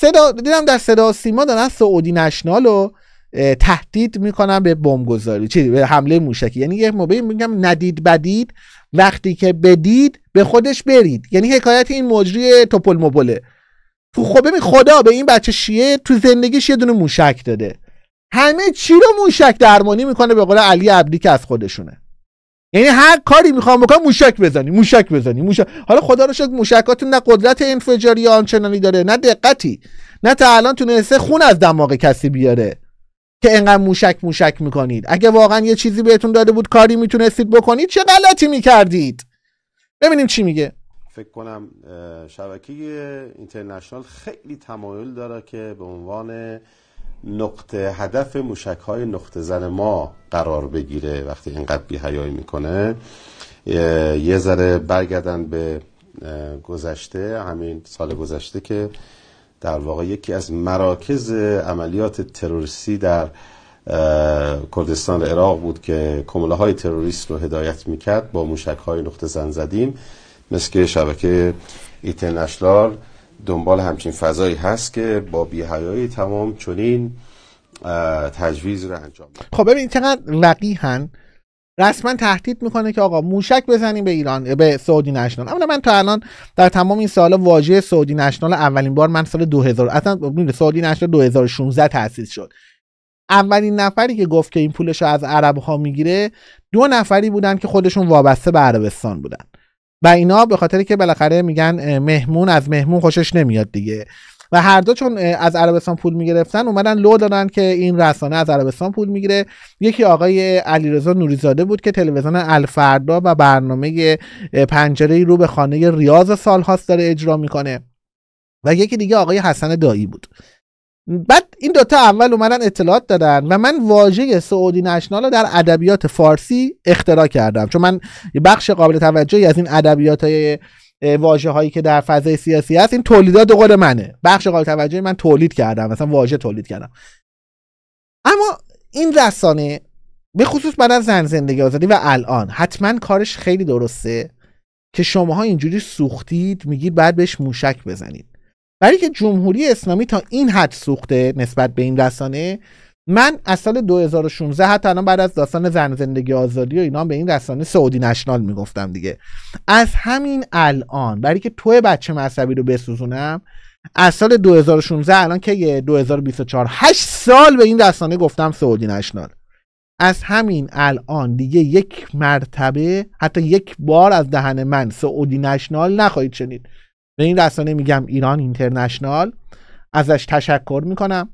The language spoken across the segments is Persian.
صدا دیدم در صدا سیما دارن سعودی نشنال رو تهدید میکنن به بمبگذاری چی به حمله موشکی یعنی یه موقعی میگم ندید بدید وقتی که بدید به خودش برید یعنی حکایت این مجری توپل تو خب ببین خدا به این بچه شیه تو زندگیش یه دونه موشک داده همه چی رو موشک درمانی میکنه به قول علی عبدی که از خودشونه یعنی هر کاری میخوام بکنم موشک بزنی موشک بزنی موشک حالا خدا رو شد موشکات نه قدرت انفجاری آنچنانی داره نه دقتی نه تا الان تونسته خون از دماغ کسی بیاره که انقدر موشک موشک میکنید اگه واقعا یه چیزی بهتون داده بود کاری میتونستید بکنید چه غلطی میکردید ببینیم چی میگه فکر کنم شبکه اینترنشنال خیلی تمایل داره که به عنوان نقطه هدف موشک های نقطه زن ما قرار بگیره وقتی اینقدر بیهیایی میکنه یه ذره برگردن به گذشته همین سال گذشته که در واقع یکی از مراکز عملیات تروریستی در کردستان عراق بود که کموله های تروریست رو هدایت میکرد با موشک های نقطه زن زدیم مثل شبکه ایترنشنال دنبال همچین فضایی هست که با بیهیایی تمام چنین تجویز رو انجام بده خب ببین چقدر رقیحن رسما تهدید میکنه که آقا موشک بزنیم به ایران به سعودی نشنال اما من تا الان در تمام این سال واژه سعودی نشنال اولین بار من سال 2000 اصلا سعودی نشنال 2016 تاسیس شد اولین نفری که گفت که این پولش رو از عرب ها میگیره دو نفری بودن که خودشون وابسته به عربستان بودن و اینا به خاطر که بالاخره میگن مهمون از مهمون خوشش نمیاد دیگه و هر دو چون از عربستان پول میگرفتن اومدن لو دادن که این رسانه از عربستان پول میگیره یکی آقای علیرضا نوریزاده بود که تلویزیون الفردا و برنامه پنجره رو به خانه ریاض سالهاست داره اجرا میکنه و یکی دیگه آقای حسن دایی بود بعد این دوتا اول اومدن اطلاعات دادن و من واژه سعودی نشنال رو در ادبیات فارسی اختراع کردم چون من یه بخش قابل توجهی از این ادبیات های هایی که در فضای سیاسی هست این تولیدات قول منه بخش قابل توجهی من تولید کردم مثلا واژه تولید کردم اما این رسانه به خصوص بعد از زن زندگی آزادی و الان حتما کارش خیلی درسته که شماها اینجوری سوختید میگید بعد بهش موشک بزنید برای که جمهوری اسلامی تا این حد سوخته نسبت به این رسانه من از سال 2016 حتی الان بعد از داستان زن زندگی آزادی و اینا به این رسانه سعودی نشنال میگفتم دیگه از همین الان برای که توی بچه مذهبی رو بسوزونم از سال 2016 الان که 2024 8 سال به این رسانه گفتم سعودی نشنال از همین الان دیگه یک مرتبه حتی یک بار از دهن من سعودی نشنال نخواهید شنید به این رسانه میگم ایران اینترنشنال ازش تشکر میکنم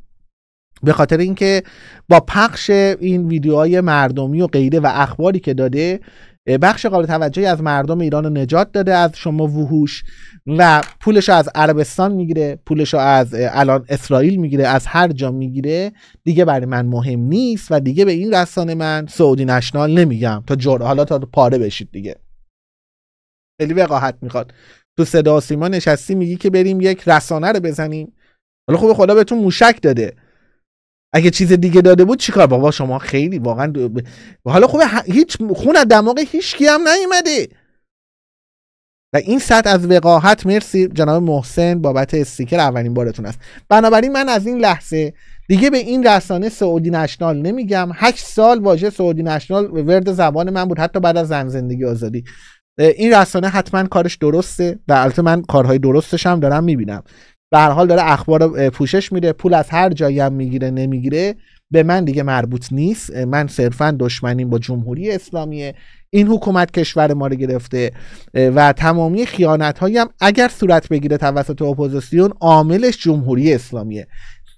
به خاطر اینکه با پخش این ویدیوهای مردمی و غیره و اخباری که داده بخش قابل توجهی از مردم ایران نجات داده از شما وحوش و پولش از عربستان میگیره پولش از الان اسرائیل میگیره از هر جا میگیره دیگه برای من مهم نیست و دیگه به این رسانه من سعودی نشنال نمیگم تا جور حالا تا پاره بشید دیگه خیلی وقاحت میخواد تو صدا سیما نشستی میگی که بریم یک رسانه رو بزنیم حالا خوب خدا بهتون موشک داده اگه چیز دیگه داده بود چیکار بابا شما خیلی واقعا حالا خوب هیچ خون از دماغ هیچ کی هم نیومده و این سطح از وقاحت مرسی جناب محسن بابت استیکر اولین بارتون است بنابراین من از این لحظه دیگه به این رسانه سعودی نشنال نمیگم هشت سال واژه سعودی نشنال ورد زبان من بود حتی بعد از زن زندگی آزادی این رسانه حتما کارش درسته و البته من کارهای درستش هم دارم میبینم به هر حال داره اخبار پوشش میده پول از هر جایی هم میگیره نمیگیره به من دیگه مربوط نیست من صرفا دشمنیم با جمهوری اسلامیه این حکومت کشور ما رو گرفته و تمامی خیانت هایی هم اگر صورت بگیره توسط اپوزیسیون عاملش جمهوری اسلامیه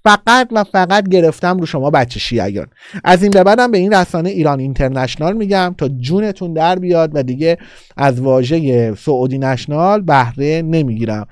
فقط و فقط گرفتم رو شما بچه شیعیان از این به بعدم به این رسانه ایران اینترنشنال میگم تا جونتون در بیاد و دیگه از واژه سعودی نشنال بهره نمیگیرم